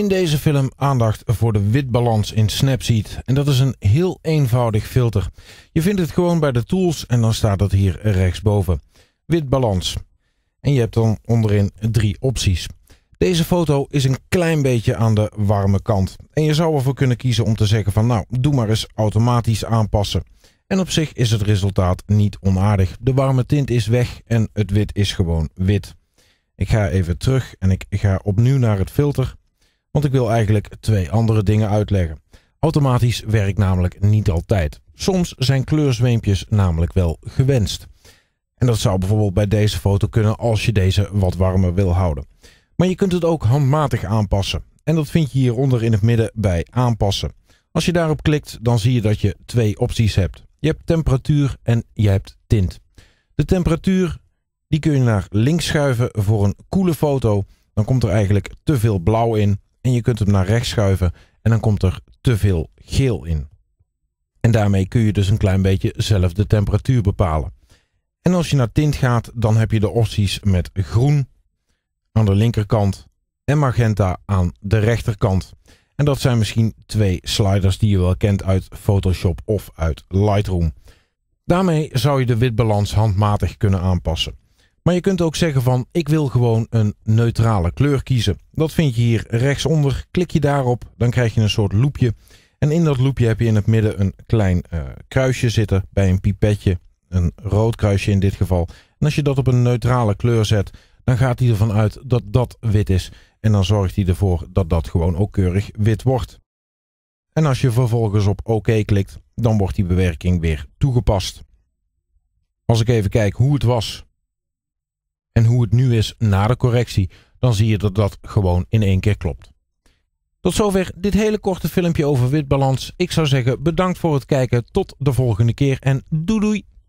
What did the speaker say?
In deze film aandacht voor de witbalans in Snapseed. En dat is een heel eenvoudig filter. Je vindt het gewoon bij de tools en dan staat het hier rechtsboven. Witbalans. En je hebt dan onderin drie opties. Deze foto is een klein beetje aan de warme kant. En je zou ervoor kunnen kiezen om te zeggen van nou, doe maar eens automatisch aanpassen. En op zich is het resultaat niet onaardig. De warme tint is weg en het wit is gewoon wit. Ik ga even terug en ik ga opnieuw naar het filter want ik wil eigenlijk twee andere dingen uitleggen. Automatisch werkt namelijk niet altijd. Soms zijn kleurzweempjes namelijk wel gewenst. En dat zou bijvoorbeeld bij deze foto kunnen als je deze wat warmer wil houden. Maar je kunt het ook handmatig aanpassen. En dat vind je hieronder in het midden bij aanpassen. Als je daarop klikt, dan zie je dat je twee opties hebt. Je hebt temperatuur en je hebt tint. De temperatuur die kun je naar links schuiven voor een koele foto. Dan komt er eigenlijk te veel blauw in en je kunt hem naar rechts schuiven en dan komt er te veel geel in. En daarmee kun je dus een klein beetje zelf de temperatuur bepalen. En als je naar tint gaat, dan heb je de opties met groen aan de linkerkant en magenta aan de rechterkant. En dat zijn misschien twee sliders die je wel kent uit Photoshop of uit Lightroom. Daarmee zou je de witbalans handmatig kunnen aanpassen. Maar je kunt ook zeggen van ik wil gewoon een neutrale kleur kiezen. Dat vind je hier rechtsonder. Klik je daarop, dan krijg je een soort loepje. En in dat loepje heb je in het midden een klein eh, kruisje zitten bij een pipetje. Een rood kruisje in dit geval. En als je dat op een neutrale kleur zet, dan gaat hij ervan uit dat dat wit is. En dan zorgt hij ervoor dat dat gewoon ook keurig wit wordt. En als je vervolgens op OK klikt, dan wordt die bewerking weer toegepast. Als ik even kijk hoe het was en hoe het nu is na de correctie, dan zie je dat dat gewoon in één keer klopt. Tot zover dit hele korte filmpje over witbalans. Ik zou zeggen bedankt voor het kijken. Tot de volgende keer en doei doei.